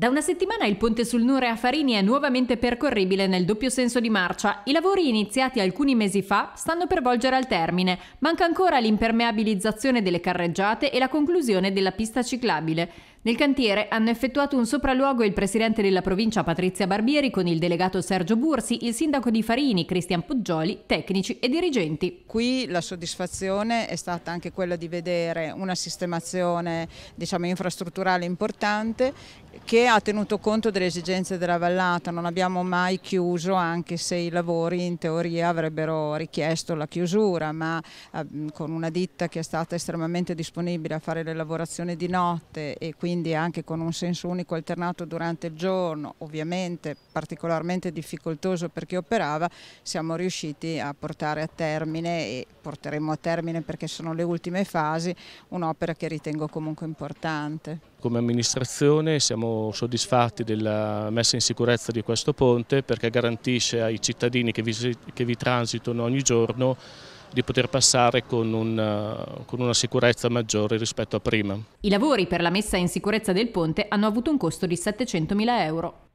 Da una settimana il ponte sul Nure a Farini è nuovamente percorribile nel doppio senso di marcia. I lavori iniziati alcuni mesi fa stanno per volgere al termine. Manca ancora l'impermeabilizzazione delle carreggiate e la conclusione della pista ciclabile. Nel cantiere hanno effettuato un sopralluogo il presidente della provincia Patrizia Barbieri con il delegato Sergio Bursi, il sindaco di Farini, Cristian Puggioli, tecnici e dirigenti. Qui la soddisfazione è stata anche quella di vedere una sistemazione diciamo, infrastrutturale importante che ha tenuto conto delle esigenze della vallata, non abbiamo mai chiuso anche se i lavori in teoria avrebbero richiesto la chiusura, ma eh, con una ditta che è stata estremamente disponibile a fare le lavorazioni di notte e quindi quindi anche con un senso unico alternato durante il giorno, ovviamente particolarmente difficoltoso per chi operava, siamo riusciti a portare a termine e porteremo a termine perché sono le ultime fasi un'opera che ritengo comunque importante. Come amministrazione siamo soddisfatti della messa in sicurezza di questo ponte perché garantisce ai cittadini che vi, che vi transitano ogni giorno di poter passare con una, eh, con una sicurezza maggiore rispetto a prima. I lavori per la messa in sicurezza del ponte hanno avuto un costo di 700.000 euro.